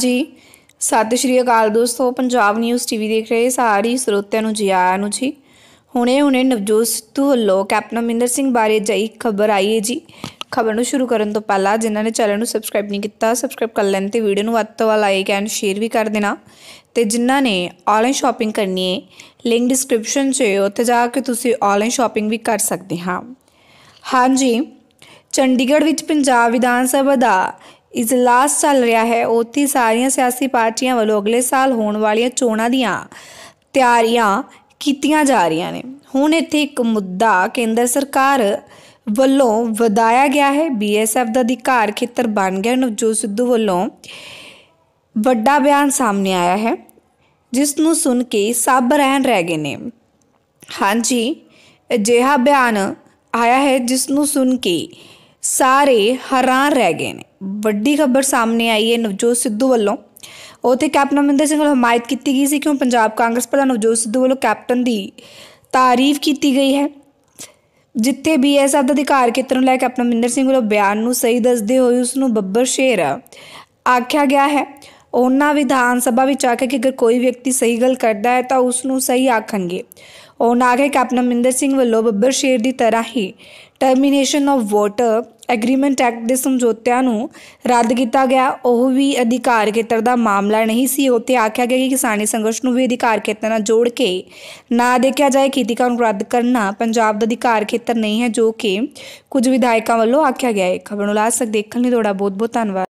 ਜੀ ਸਤਿ ਸ਼੍ਰੀ ਅਕਾਲ ਦੋਸਤੋ ਪੰਜਾਬ ਨਿਊਜ਼ ਟੀਵੀ ਦੇਖ ਰਹੇ ਸਾਰੇ ਸਰੋਤਿਆਂ ਨੂੰ ਜੀ ਆਇਆਂ ਨੂੰ ਜੀ ਹੁਣੇ ਹੁਣੇ ਨਵਜੋਤ ਸਿੱਧੂ ਵੱਲੋਂ ਕੈਪਟਨ ਅਮਿੰਦਰ ਸਿੰਘ ਬਾਰੇ ਜਈ ਖਬਰ ਆਈ ਹੈ ਜੀ ਖਬਰ ਨੂੰ ਸ਼ੁਰੂ ਕਰਨ ਤੋਂ ਪਹਿਲਾਂ ਜਿਨ੍ਹਾਂ ਨੇ ਚੈਨਲ ਨੂੰ ਸਬਸਕ੍ਰਾਈਬ ਨਹੀਂ ਕੀਤਾ ਸਬਸਕ੍ਰਾਈਬ ਕਰ ਲੈਣ ਤੇ ਵੀਡੀਓ ਨੂੰ ਵੱਧ ਤੋਂ ਵੱਧ ਲਾਈਕ ਐਂਡ ਸ਼ੇਅਰ ਵੀ ਕਰ ਦੇਣਾ ਤੇ ਜਿਨ੍ਹਾਂ ਨੇ ਆਨਲਾਈਨ ਸ਼ਾਪਿੰਗ ਕਰਨੀ ਹੈ ਲਿੰਕ ਡਿਸਕ੍ਰਿਪਸ਼ਨ 'ਚ ਹੈ ਉੱਥੇ ਜਾ ਕੇ ਤੁਸੀਂ ਆਨਲਾਈਨ ਸ਼ਾਪਿੰਗ ਵੀ ਕਰ ਸਕਦੇ ਹਾਂ ਹਾਂਜੀ ਚੰਡੀਗੜ੍ਹ ਵਿੱਚ ਪੰਜਾਬ ਵਿਧਾਨ ਸਭਾ ਦਾ ਇਜਲਾਸ ਚੱਲ ਰਿਹਾ ਹੈ ਉੱਥੇ ਸਾਰੀਆਂ ਸਿਆਸੀ ਪਾਰਟੀਆਂ ਵੱਲੋਂ ਅਗਲੇ ਸਾਲ ਹੋਣ ਵਾਲੀਆਂ ਚੋਣਾਂ ਦੀਆਂ ਤਿਆਰੀਆਂ ਕੀਤੀਆਂ ਜਾ ਰਹੀਆਂ ਨੇ ਹੁਣ ਇੱਥੇ ਇੱਕ ਮੁੱਦਾ ਕੇਂਦਰ ਸਰਕਾਰ ਵੱਲੋਂ ਵਧਾਇਆ ਗਿਆ ਹੈ ਬੀਐਸਐਫ ਦਾ ਅਧਿਕਾਰ ਖੇਤਰ ਬਣ ਗਿਆ ਨਵਜੋਤ ਸਿੱਧੂ ਵੱਲੋਂ ਵੱਡਾ ਬਿਆਨ ਸਾਹਮਣੇ ਆਇਆ ਹੈ ਜਿਸ ਨੂੰ ਸੁਣ ਕੇ ਸਭ ਰਹਿਣ ਰਹਿ ਗਏ ਨੇ ਹਾਂਜੀ ਅਜਿਹਾ ਬਿਆਨ ਆਇਆ ਹੈ ਜਿਸ ਨੂੰ ਸੁਣ ਕੇ ਸਾਰੇ ਹੈਰਾਨ ਰਹਿ ਗਏ ਨੇ ਵੱਡੀ ਖਬਰ ਸਾਹਮਣੇ ਆਈ ਹੈ ਨਵਜੋਤ ਸਿੱਧੂ ਵੱਲੋਂ ਉਥੇ ਕੈਪਟਨ ਅਮਰਿੰਦਰ ਸਿੰਘ ਵੱਲੋਂ ਹਮਾਇਤ ਕੀਤੀ ਗਈ ਸੀ ਕਿਉਂ ਪੰਜਾਬ ਕਾਂਗਰਸ ਪ੍ਰਧਾਨ ਨਵਜੋਤ ਸਿੱਧੂ ਵੱਲੋਂ ਕੈਪਟਨ ਦੀ ਤਾਰੀਫ ਕੀਤੀ ਗਈ ਹੈ ਜਿੱਥੇ ਵੀ ਇਹ ਸਾਧ ਅਧਿਕਾਰ ਖੇਤਰ ਨੂੰ ਲੈ ਕੇ ਕੈਪਟਨ ਅਮਰਿੰਦਰ ਸਿੰਘ ਵੱਲੋਂ ਬਿਆਨ ਨੂੰ ਸਹੀ ਦੱਸਦੇ ਹੋਏ ਉਸ ਨੂੰ ਬੱਬਰ ਸ਼ੇਰ ਆਖਿਆ ਗਿਆ ਹੈ ਉਹਨਾਂ ਵਿਧਾਨ ਸਭਾ ਵਿੱਚ ਆ ਕੇ ਕਿ ਅਗਰ ਕੋਈ ਵਿਅਕਤੀ ਸਹੀ ਗੱਲ ਕਰਦਾ ਹੈ ਤਾਂ ਉਸ ਨੂੰ ਸਹੀ ਆਖਣਗੇ ਉਹਨਾਂ ਆਗੇ ਕੈਪਟਨ ਮਿੰਦਰ ਸਿੰਘ ਵੱਲੋਂ ਬੱਬਰ ਸ਼ੇਰ ਦੀ ਤਰ੍ਹਾਂ ਹੀ termination of water agreement act ਦੇ ਸਮਝੌਤਿਆਂ ਨੂੰ ਰੱਦ ਕੀਤਾ ਗਿਆ ਉਹ ਵੀ ਅਧਿਕਾਰ ਖੇਤਰ ਦਾ ਮਾਮਲਾ ਨਹੀਂ ਸੀ ਉਹ ਤੇ ਆਖਿਆ ਗਿਆ ਕਿ ਕਿਸਾਨੀ ਸੰਘਰਸ਼ ਨੂੰ ਵੀ ਅਧਿਕਾਰ ਖੇਤਰ ਨਾਲ ਜੋੜ ਕੇ ਨਾ ਦੇਖਿਆ ਜਾਏ ਖੇਤੀ ਕਾਨੂੰਨ ਰੱਦ ਕਰਨਾ ਪੰਜਾਬ ਦਾ ਅਧਿਕਾਰ ਖੇਤਰ ਨਹੀਂ ਹੈ ਜੋ ਕਿ ਕੁਝ ਵਿਧਾਇਕਾਂ ਵੱਲੋਂ ਆਖਿਆ ਗਿਆ ਹੈ ਖਬਰ ਨੂੰ ਲਾਸਕ ਦੇਖਣ ਲਈ ਤੁਹਾਡਾ ਬਹੁਤ ਬਹੁਤ ਧੰਨਵਾਦ